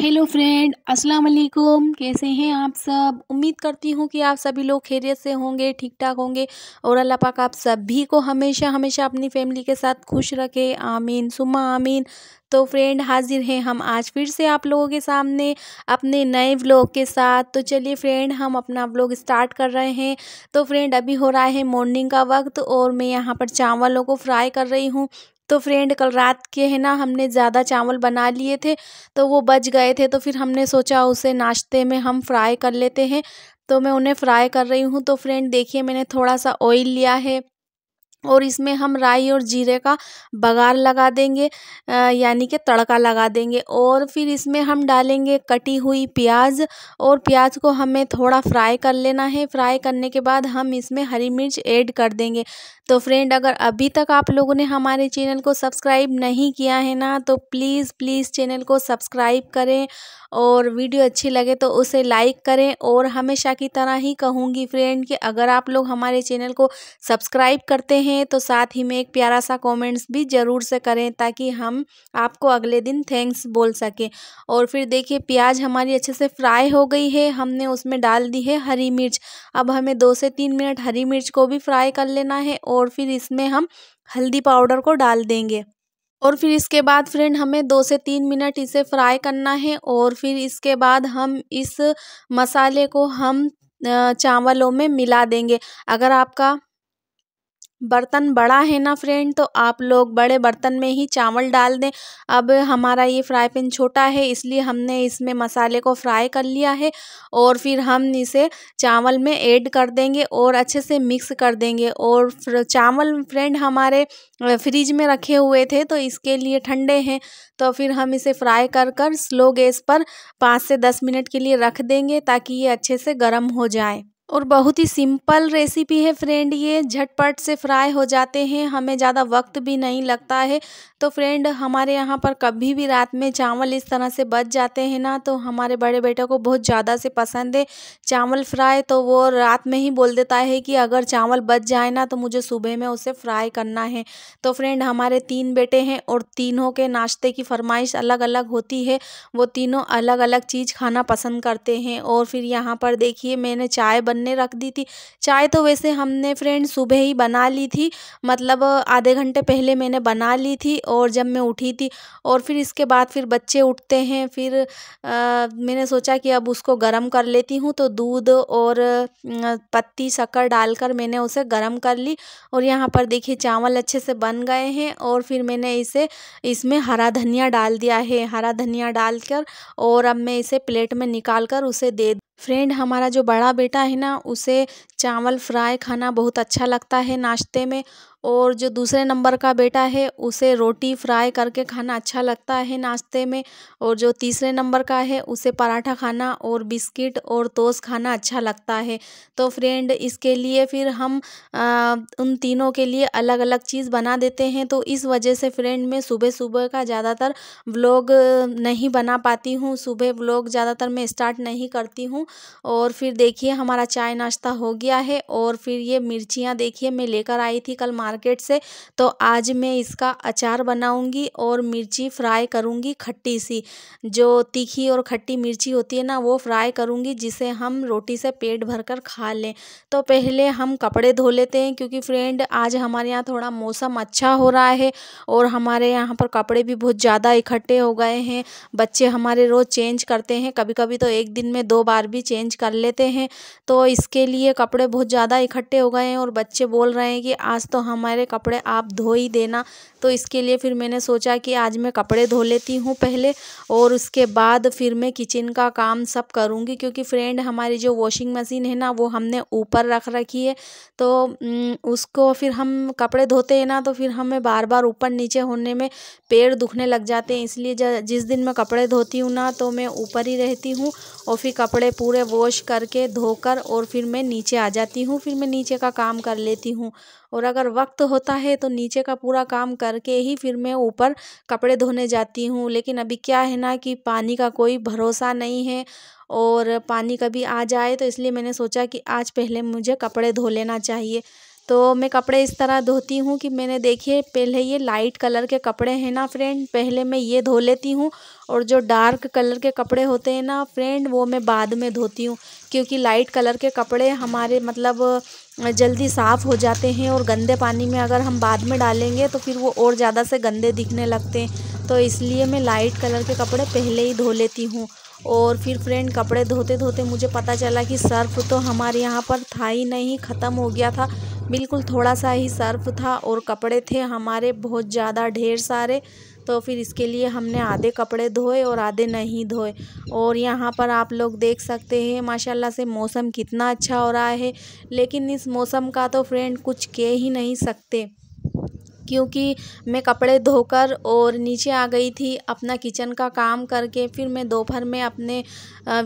hello friend अस्सलाम वालेकुम कैसे हैं आप सब उम्मीद करती हूँ कि आप सभी लोग खैरियत से होंगे ठीक ठाक होंगे और अल्लाह पाक आप सभी को हमेशा हमेशा अपनी फैमिली के साथ खुश रखे आमीन सुमा आमीन तो फ्रेंड हाजिर हैं हम आज फिर से आप लोगों के सामने अपने नए व्लॉग के साथ तो चलिए फ्रेंड हम अपना व्लॉग स्टार्ट कर रहे हैं तो फ्रेंड अभी हो रहा है मॉर्निंग का वक्त और मैं यहाँ पर चावलों को फ्राई कर रही हूँ तो फ्रेंड कल रात के है ना हमने ज़्यादा चावल बना लिए थे तो वो बच गए थे तो फिर हमने सोचा उसे नाश्ते में हम फ्राई कर लेते हैं तो मैं उन्हें फ्राई कर रही हूँ तो फ्रेंड देखिए मैंने थोड़ा सा ऑयल लिया है और इसमें हम राई और जीरे का बघार लगा देंगे यानी कि तड़का लगा देंगे और फिर इसमें हम डालेंगे कटी हुई प्याज और प्याज को हमें थोड़ा फ्राई कर लेना है फ्राई करने के बाद हम इसमें हरी मिर्च ऐड कर देंगे तो फ्रेंड अगर अभी तक आप लोगों ने हमारे चैनल को सब्सक्राइब नहीं किया है ना तो प्लीज़ प्लीज़ चैनल को सब्सक्राइब करें और वीडियो अच्छी लगे तो उसे लाइक करें और हमेशा की तरह ही कहूँगी फ्रेंड कि अगर आप लोग हमारे चैनल को सब्सक्राइब करते हैं हैं तो साथ ही में एक प्यारा सा कमेंट्स भी ज़रूर से करें ताकि हम आपको अगले दिन थैंक्स बोल सकें और फिर देखिए प्याज हमारी अच्छे से फ्राई हो गई है हमने उसमें डाल दी है हरी मिर्च अब हमें दो से तीन मिनट हरी मिर्च को भी फ्राई कर लेना है और फिर इसमें हम हल्दी पाउडर को डाल देंगे और फिर इसके बाद फ्रेंड हमें दो से तीन मिनट इसे फ्राई करना है और फिर इसके बाद हम इस मसाले को हम चावलों में मिला देंगे अगर आपका बर्तन बड़ा है ना फ्रेंड तो आप लोग बड़े बर्तन में ही चावल डाल दें अब हमारा ये फ्राई पैन छोटा है इसलिए हमने इसमें मसाले को फ्राई कर लिया है और फिर हम इसे चावल में ऐड कर देंगे और अच्छे से मिक्स कर देंगे और चावल फ्रेंड हमारे फ्रिज में रखे हुए थे तो इसके लिए ठंडे हैं तो फिर हम इसे फ्राई कर कर स्लो गैस पर पाँच से दस मिनट के लिए रख देंगे ताकि ये अच्छे से गर्म हो जाए और बहुत ही सिंपल रेसिपी है फ्रेंड ये झटपट से फ्राई हो जाते हैं हमें ज़्यादा वक्त भी नहीं लगता है तो फ्रेंड हमारे यहाँ पर कभी भी रात में चावल इस तरह से बच जाते हैं ना तो हमारे बड़े बेटे को बहुत ज़्यादा से पसंद है चावल फ्राई तो वो रात में ही बोल देता है कि अगर चावल बच जाए ना तो मुझे सुबह में उसे फ्राई करना है तो फ्रेंड हमारे तीन बेटे हैं और तीनों के नाश्ते की फरमाइश अलग अलग होती है वो तीनों अलग अलग चीज़ खाना पसंद करते हैं और फिर यहाँ पर देखिए मैंने चाय बन बनने रख दी थी चाय तो वैसे हमने फ्रेंड सुबह ही बना ली थी मतलब आधे घंटे पहले मैंने बना ली थी और जब मैं उठी थी और फिर इसके बाद फिर बच्चे उठते हैं फिर आ, मैंने सोचा कि अब उसको गर्म कर लेती हूँ तो दूध और पत्ती शक्कर डालकर मैंने उसे गर्म कर ली और यहाँ पर देखिए चावल अच्छे से बन गए हैं और फिर मैंने इसे इसमें हरा धनिया डाल दिया है हरा धनिया डालकर और अब मैं इसे प्लेट में निकाल कर उसे दे फ्रेंड हमारा जो बड़ा बेटा है ना उसे चावल फ्राई खाना बहुत अच्छा लगता है नाश्ते में और जो दूसरे नंबर का बेटा है उसे रोटी फ्राई करके खाना अच्छा लगता है नाश्ते में और जो तीसरे नंबर का है उसे पराठा खाना और बिस्किट और तोस खाना अच्छा लगता है तो फ्रेंड इसके लिए फिर हम आ, उन तीनों के लिए अलग अलग चीज़ बना देते हैं तो इस वजह से फ्रेंड मैं सुबह सुबह का ज़्यादातर व्लॉग नहीं बना पाती हूँ सुबह व्लॉग ज़्यादातर मैं स्टार्ट नहीं करती हूँ और फिर देखिए हमारा चाय नाश्ता हो गया किया है और फिर ये मिर्चियाँ देखिए मैं लेकर आई थी कल मार्केट से तो आज मैं इसका अचार बनाऊँगी और मिर्ची फ्राई करूँगी खट्टी सी जो तीखी और खट्टी मिर्ची होती है ना वो फ्राई करूँगी जिसे हम रोटी से पेट भर कर खा लें तो पहले हम कपड़े धो लेते हैं क्योंकि फ्रेंड आज हमारे यहाँ थोड़ा मौसम अच्छा हो रहा है और हमारे यहाँ पर कपड़े भी बहुत ज़्यादा इकट्ठे हो गए हैं बच्चे हमारे रोज़ चेंज करते हैं कभी कभी तो एक दिन में दो बार भी चेंज कर लेते हैं तो इसके लिए कपड़े कपड़े बहुत ज़्यादा इकट्ठे हो गए हैं और बच्चे बोल रहे हैं कि आज तो हमारे कपड़े आप धो ही देना तो इसके लिए फिर मैंने सोचा कि आज मैं कपड़े धो लेती हूँ पहले और उसके बाद फिर मैं किचन का काम सब करूँगी क्योंकि फ्रेंड हमारी जो वॉशिंग मशीन है ना वो हमने ऊपर रख रखी है तो उसको फिर हम कपड़े धोते हैं ना तो फिर हमें बार बार ऊपर नीचे होने में पेड़ दुखने लग जाते हैं इसलिए जिस दिन मैं कपड़े धोती हूँ ना तो मैं ऊपर ही रहती हूँ और फिर कपड़े पूरे वॉश करके धोकर और फिर मैं नीचे आ आ जाती हूँ फिर मैं नीचे का काम कर लेती हूँ और अगर वक्त होता है तो नीचे का पूरा काम करके ही फिर मैं ऊपर कपड़े धोने जाती हूँ लेकिन अभी क्या है ना कि पानी का कोई भरोसा नहीं है और पानी कभी आ जाए तो इसलिए मैंने सोचा कि आज पहले मुझे कपड़े धो लेना चाहिए तो मैं कपड़े इस तरह धोती हूँ कि मैंने देखिए पहले ये लाइट कलर के कपड़े हैं ना फ्रेंड पहले मैं ये धो लेती हूँ और जो डार्क कलर के कपड़े होते हैं ना फ्रेंड वो मैं बाद में धोती हूँ क्योंकि लाइट कलर के कपड़े हमारे मतलब जल्दी साफ़ हो जाते हैं और गंदे पानी में अगर हम बाद में डालेंगे तो फिर वो और ज़्यादा से गंदे दिखने लगते हैं तो इसलिए मैं लाइट कलर के कपड़े पहले ही धो लेती हूँ और फिर फ्रेंड कपड़े धोते धोते मुझे पता चला कि सर्फ़ तो हमारे यहाँ पर था ही नहीं ख़त्म हो गया था बिल्कुल थोड़ा सा ही सर्फ था और कपड़े थे हमारे बहुत ज़्यादा ढेर सारे तो फिर इसके लिए हमने आधे कपड़े धोए और आधे नहीं धोए और यहाँ पर आप लोग देख सकते हैं माशाल्लाह से मौसम कितना अच्छा हो रहा है लेकिन इस मौसम का तो फ्रेंड कुछ कह ही नहीं सकते क्योंकि मैं कपड़े धोकर और नीचे आ गई थी अपना किचन का काम करके फिर मैं दोपहर में अपने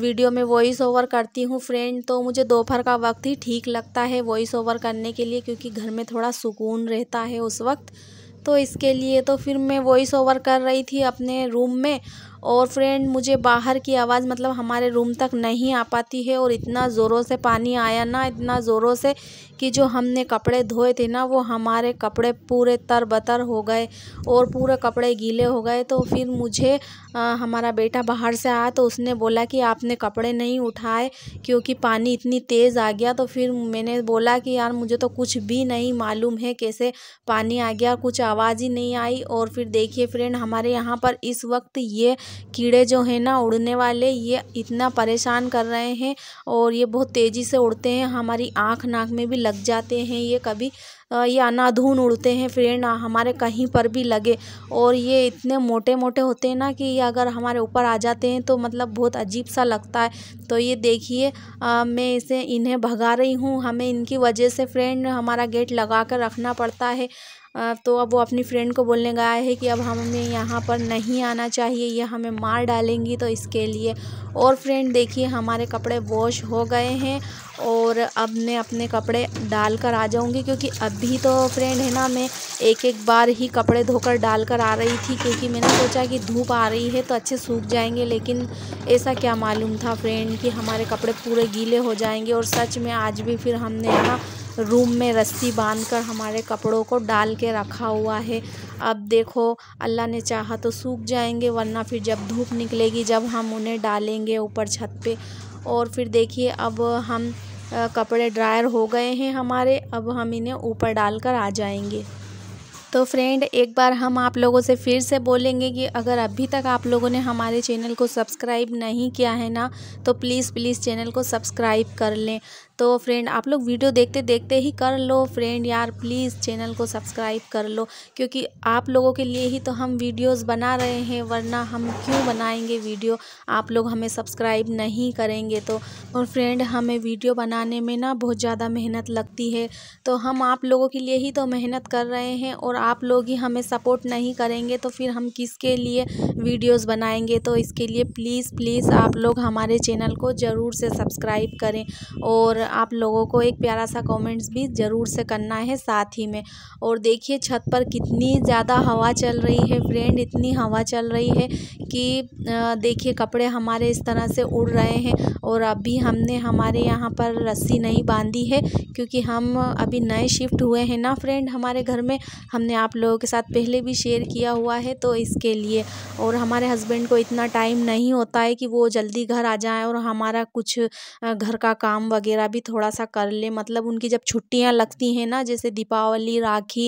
वीडियो में वॉइस ओवर करती हूँ फ्रेंड तो मुझे दोपहर का वक्त ही ठीक लगता है वॉइस ओवर करने के लिए क्योंकि घर में थोड़ा सुकून रहता है उस वक्त तो इसके लिए तो फिर मैं वॉइस ओवर कर रही थी अपने रूम में और फ्रेंड मुझे बाहर की आवाज़ मतलब हमारे रूम तक नहीं आ पाती है और इतना ज़ोरों से पानी आया ना इतना ज़ोरों से कि जो हमने कपड़े धोए थे ना वो हमारे कपड़े पूरे तर बतर हो गए और पूरे कपड़े गीले हो गए तो फिर मुझे आ, हमारा बेटा बाहर से आया तो उसने बोला कि आपने कपड़े नहीं उठाए क्योंकि पानी इतनी तेज़ आ गया तो फिर मैंने बोला कि यार मुझे तो कुछ भी नहीं मालूम है कैसे पानी आ गया कुछ आवाज़ ही नहीं आई और फिर देखिए फ्रेंड हमारे यहाँ पर इस वक्त ये कीड़े जो हैं ना उड़ने वाले ये इतना परेशान कर रहे हैं और ये बहुत तेज़ी से उड़ते हैं हमारी आँख नाक में भी लग जाते हैं ये कभी ये अनाधून उड़ते हैं फ्रेंड हमारे कहीं पर भी लगे और ये इतने मोटे मोटे होते हैं ना कि ये अगर हमारे ऊपर आ जाते हैं तो मतलब बहुत अजीब सा लगता है तो ये देखिए मैं इसे इन्हें भगा रही हूँ हमें इनकी वजह से फ्रेंड हमारा गेट लगा कर रखना पड़ता है तो अब वो अपनी फ्रेंड को बोलने गया है कि अब हमें यहाँ पर नहीं आना चाहिए ये हमें मार डालेंगी तो इसके लिए और फ्रेंड देखिए हमारे कपड़े वॉश हो गए हैं और अब मैं अपने कपड़े डाल कर आ जाऊँगी क्योंकि अभी तो फ्रेंड है ना मैं एक एक बार ही कपड़े धोकर डाल कर आ रही थी क्योंकि मैंने सोचा कि धूप आ रही है तो अच्छे सूख जाएंगे लेकिन ऐसा क्या मालूम था फ्रेंड कि हमारे कपड़े पूरे गीले हो जाएंगे और सच में आज भी फिर हमने यहाँ ना रूम में रस्सी बांधकर हमारे कपड़ों को डाल के रखा हुआ है अब देखो अल्लाह ने चाहा तो सूख जाएंगे वरना फिर जब धूप निकलेगी जब हम उन्हें डालेंगे ऊपर छत पे और फिर देखिए अब हम कपड़े ड्रायर हो गए हैं हमारे अब हम इन्हें ऊपर डालकर आ जाएंगे तो फ्रेंड एक बार हम आप लोगों से फिर से बोलेंगे कि अगर अभी तक आप लोगों ने हमारे चैनल को सब्सक्राइब नहीं किया है ना तो प्लीज़ प्लीज़ चैनल को सब्सक्राइब कर लें तो फ्रेंड आप लोग वीडियो देखते देखते ही कर लो फ्रेंड यार प्लीज़ चैनल को सब्सक्राइब कर लो क्योंकि आप लोगों के लिए ही तो हम वीडियोस बना रहे हैं वरना हम क्यों बनाएंगे वीडियो आप लोग हमें सब्सक्राइब नहीं करेंगे तो और फ्रेंड हमें वीडियो बनाने में ना बहुत ज़्यादा मेहनत लगती है तो हम आप लोगों के लिए ही तो मेहनत कर रहे हैं और आप लोग ही हमें सपोर्ट नहीं करेंगे तो फिर हम किसके लिए वीडियोज़ बनाएंगे तो इसके लिए प्लीज़ प्लीज़ आप लोग हमारे चैनल को ज़रूर से सब्सक्राइब करें और आप लोगों को एक प्यारा सा कमेंट्स भी ज़रूर से करना है साथ ही में और देखिए छत पर कितनी ज़्यादा हवा चल रही है फ्रेंड इतनी हवा चल रही है कि देखिए कपड़े हमारे इस तरह से उड़ रहे हैं और अभी हमने हमारे यहाँ पर रस्सी नहीं बांधी है क्योंकि हम अभी नए शिफ्ट हुए हैं ना फ्रेंड हमारे घर में हमने आप लोगों के साथ पहले भी शेयर किया हुआ है तो इसके लिए और हमारे हस्बैंड को इतना टाइम नहीं होता है कि वो जल्दी घर आ जाए और हमारा कुछ घर का काम वगैरह भी थोड़ा सा कर ले मतलब उनकी जब छुट्टियाँ लगती हैं ना जैसे दीपावली राखी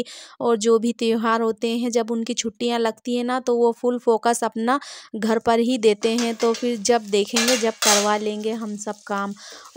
और जो भी त्यौहार होते हैं जब उनकी छुट्टियाँ लगती हैं ना तो वो फुल फोकस अपना घर पर ही देते हैं तो फिर जब देखेंगे जब करवा लेंगे हम सब काम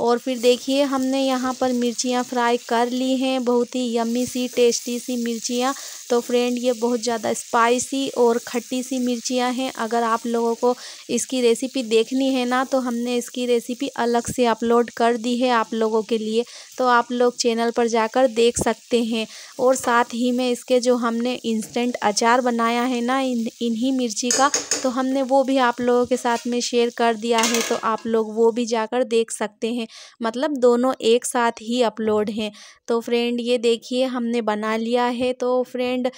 और फिर देखिए हमने यहाँ पर मिर्चियाँ फ्राई कर ली हैं बहुत ही यम्मी सी टेस्टी सी मिर्चियाँ तो फ्रेंड ये बहुत ज़्यादा स्पाइसी और खट्टी सी मिर्चियाँ हैं अगर आप लोगों को इसकी रेसिपी देखनी है ना तो हमने इसकी रेसिपी अलग से अपलोड कर दी है आप लोगों के लिए तो आप लोग चैनल पर जाकर देख सकते हैं और साथ ही में इसके जो हमने इंस्टेंट अचार बनाया है ना इन इन्हीं मिर्ची का तो हमने वो भी आप लोगों के साथ में शेयर कर दिया है तो आप लोग वो भी जाकर देख सकते हैं मतलब दोनों एक साथ ही अपलोड हैं तो फ्रेंड ये देखिए हमने बना लिया है तो फ्रेंड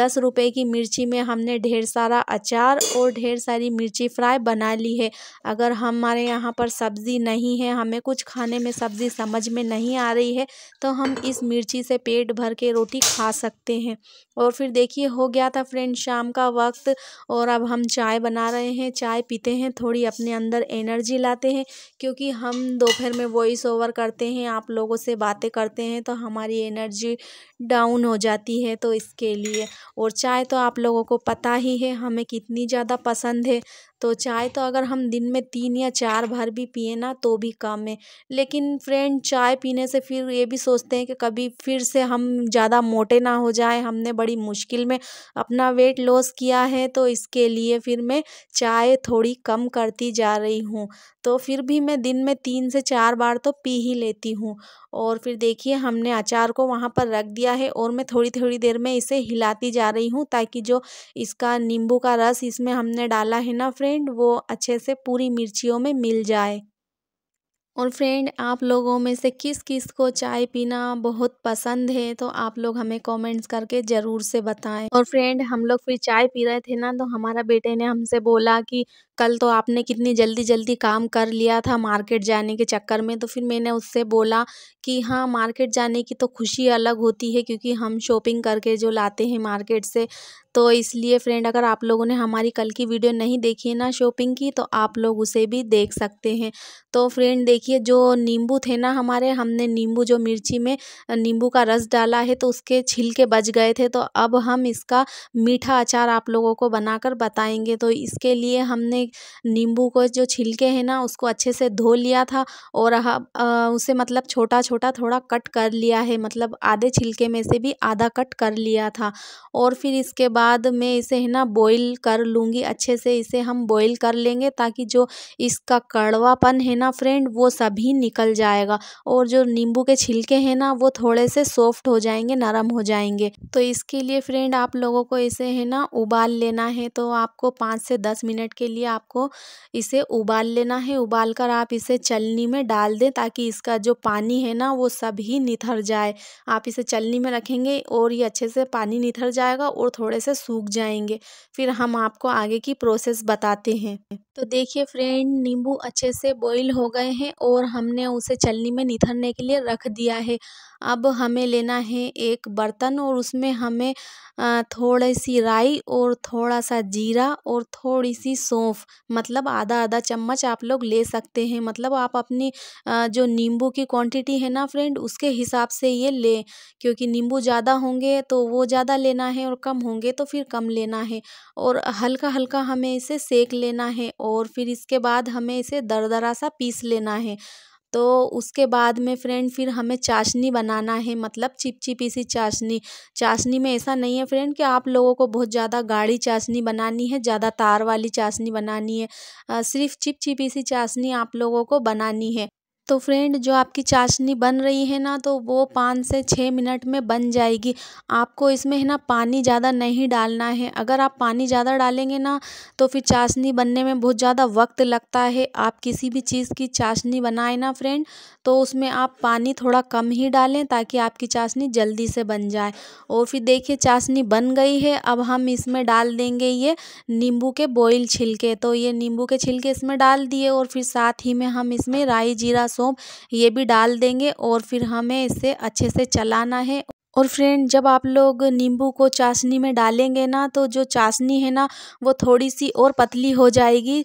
दस रुपये की मिर्ची में हमने ढेर सारा अचार और ढेर सारी मिर्ची फ्राई बना ली है अगर हमारे यहाँ पर सब्ज़ी नहीं है हमें कुछ खाने में सब्ज़ी मिर्ची समझ में नहीं आ रही है तो हम इस मिर्ची से पेट भर के रोटी खा सकते हैं और फिर देखिए हो गया था फ्रेंड शाम का वक्त और अब हम चाय बना रहे हैं चाय पीते हैं थोड़ी अपने अंदर एनर्जी लाते हैं क्योंकि हम दोपहर में वॉइस ओवर करते हैं आप लोगों से बातें करते हैं तो हमारी एनर्जी डाउन हो जाती है तो इसके लिए और चाय तो आप लोगों को पता ही है हमें कितनी ज़्यादा पसंद है तो चाय तो अगर हम दिन में तीन या चार बार भी पिए ना तो भी कम है लेकिन फ्रेंड चाय पीने से फिर ये भी सोचते हैं कि कभी फिर से हम ज़्यादा मोटे ना हो जाए हमने बड़ी मुश्किल में अपना वेट लॉस किया है तो इसके लिए फिर मैं चाय थोड़ी कम करती जा रही हूँ तो फिर भी मैं दिन में तीन से चार बार तो पी ही लेती हूँ और फिर देखिए हमने अचार को वहाँ पर रख दिया है और मैं थोड़ी थोड़ी देर में इसे हिलाती जा रही हूँ ताकि जो इसका नींबू का रस इसमें हमने डाला है ना फ्रेंड वो अच्छे से पूरी मिर्चियों में मिल जाए और फ्रेंड आप लोगों में से किस किस को चाय पीना बहुत पसंद है तो आप लोग हमें कमेंट्स करके ज़रूर से बताएं और फ्रेंड हम लोग फिर चाय पी रहे थे ना तो हमारा बेटे ने हमसे बोला कि कल तो आपने कितनी जल्दी जल्दी काम कर लिया था मार्केट जाने के चक्कर में तो फिर मैंने उससे बोला कि हाँ मार्केट जाने की तो खुशी अलग होती है क्योंकि हम शॉपिंग करके जो लाते हैं मार्केट से तो इसलिए फ्रेंड अगर आप लोगों ने हमारी कल की वीडियो नहीं देखी है ना शॉपिंग की तो आप लोग उसे भी देख सकते हैं तो फ्रेंड देखिए देखिए जो नींबू थे ना हमारे हमने नींबू जो मिर्ची में नींबू का रस डाला है तो उसके छिलके बच गए थे तो अब हम इसका मीठा अचार आप लोगों को बनाकर बताएंगे तो इसके लिए हमने नींबू को जो छिलके हैं ना उसको अच्छे से धो लिया था और उसे मतलब छोटा छोटा थोड़ा कट कर लिया है मतलब आधे छिलके में से भी आधा कट कर लिया था और फिर इसके बाद मैं इसे है ना बॉईल कर लूँगी अच्छे से इसे हम बॉईल कर लेंगे ताकि जो इसका कड़वापन है ना फ्रेंड वो सभी निकल जाएगा और जो नींबू के छिलके हैं ना वो थोड़े से सॉफ्ट हो जाएंगे नरम हो जाएंगे तो इसके लिए फ्रेंड आप लोगों को इसे है ना उबाल लेना है तो आपको पाँच से दस मिनट के लिए आपको इसे उबाल लेना है उबाल कर आप इसे चलनी में डाल दें ताकि इसका जो पानी है ना वो सभी निथर जाए आप इसे चलनी में रखेंगे और ये अच्छे से पानी निथर जाएगा और थोड़े से सूख जाएंगे फिर हम आपको आगे की प्रोसेस बताते हैं तो देखिए फ्रेंड नींबू अच्छे से बॉईल हो गए हैं और हमने उसे चलनी में निथरने के लिए रख दिया है अब हमें लेना है एक बर्तन और उसमें हमें थोड़ी सी राई और थोड़ा सा जीरा और थोड़ी सी सौंफ मतलब आधा आधा चम्मच आप लोग ले सकते हैं मतलब आप अपनी जो नींबू की क्वांटिटी है ना फ्रेंड उसके हिसाब से ये लें क्योंकि नींबू ज़्यादा होंगे तो वो ज़्यादा लेना है और कम होंगे तो फिर कम लेना है और हल्का हल्का हमें इसे सेक लेना है और फिर इसके बाद हमें इसे दर सा पीस लेना है है तो उसके बाद में फ्रेंड फिर हमें चाशनी बनाना है मतलब चिपचिपी सी चाशनी चाशनी में ऐसा नहीं है फ्रेंड कि आप लोगों को बहुत ज़्यादा गाढ़ी चाशनी बनानी है ज़्यादा तार वाली चाशनी बनानी है सिर्फ चिपचिपी सी चाशनी आप लोगों को बनानी है तो फ्रेंड जो आपकी चाशनी बन रही है ना तो वो पाँच से छः मिनट में बन जाएगी आपको इसमें है ना पानी ज़्यादा नहीं डालना है अगर आप पानी ज़्यादा डालेंगे ना तो फिर चाशनी बनने में बहुत ज़्यादा वक्त लगता है आप किसी भी चीज़ की चाशनी बनाए ना फ्रेंड तो उसमें आप पानी थोड़ा कम ही डालें ताकि आपकी चाशनी जल्दी से बन जाए और फिर देखिए चाशनी बन गई है अब हम इसमें डाल देंगे ये नींबू के बॉयल छिलके तो ये नींबू के छिलके इसमें डाल दिए और फिर साथ ही में हम इसमें राई जीरा सौंप ये भी डाल देंगे और फिर हमें इसे अच्छे से चलाना है और फ्रेंड जब आप लोग नींबू को चाशनी में डालेंगे ना तो जो चाशनी है ना वो थोड़ी सी और पतली हो जाएगी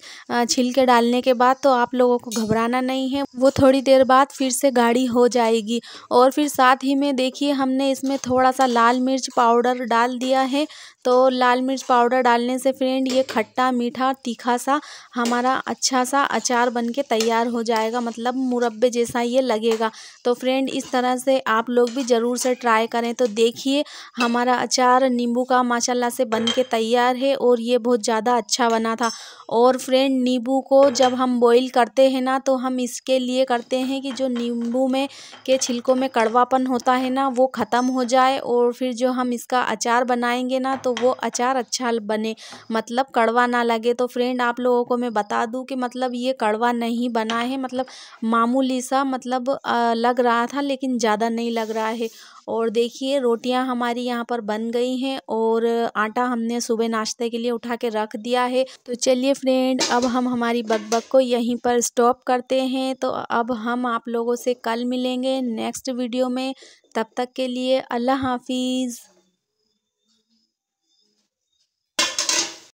छिलके डालने के बाद तो आप लोगों को घबराना नहीं है वो थोड़ी देर बाद फिर से गाढ़ी हो जाएगी और फिर साथ ही में देखिए हमने इसमें थोड़ा सा लाल मिर्च पाउडर डाल दिया है तो लाल मिर्च पाउडर डालने से फ्रेंड ये खट्टा मीठा तीखा सा हमारा अच्छा सा अचार बन के तैयार हो जाएगा मतलब मुरब्बे जैसा ये लगेगा तो फ्रेंड इस तरह से आप लोग भी ज़रूर से ट्राई करें तो देखिए हमारा अचार नींबू का माशाल्लाह से बन के तैयार है और ये बहुत ज़्यादा अच्छा बना था और फ्रेंड नींबू को जब हम बॉईल करते हैं ना तो हम इसके लिए करते हैं कि जो नींबू में के छिलकों में कड़वापन होता है ना वो ख़त्म हो जाए और फिर जो हम इसका अचार बनाएंगे ना तो वो अचार अच्छा बने मतलब कड़वा ना लगे तो फ्रेंड आप लोगों को मैं बता दूँ कि मतलब ये कड़वा नहीं बना है मतलब मामूली सा मतलब लग रहा था लेकिन ज़्यादा नहीं लग रहा है और देखिए रोटियां हमारी यहाँ पर बन गई हैं और आटा हमने सुबह नाश्ते के लिए उठा के रख दिया है तो चलिए फ्रेंड अब हम हमारी बकबक को यहीं पर स्टॉप करते हैं तो अब हम आप लोगों से कल मिलेंगे नेक्स्ट वीडियो में तब तक के लिए अल्लाह हाफिज़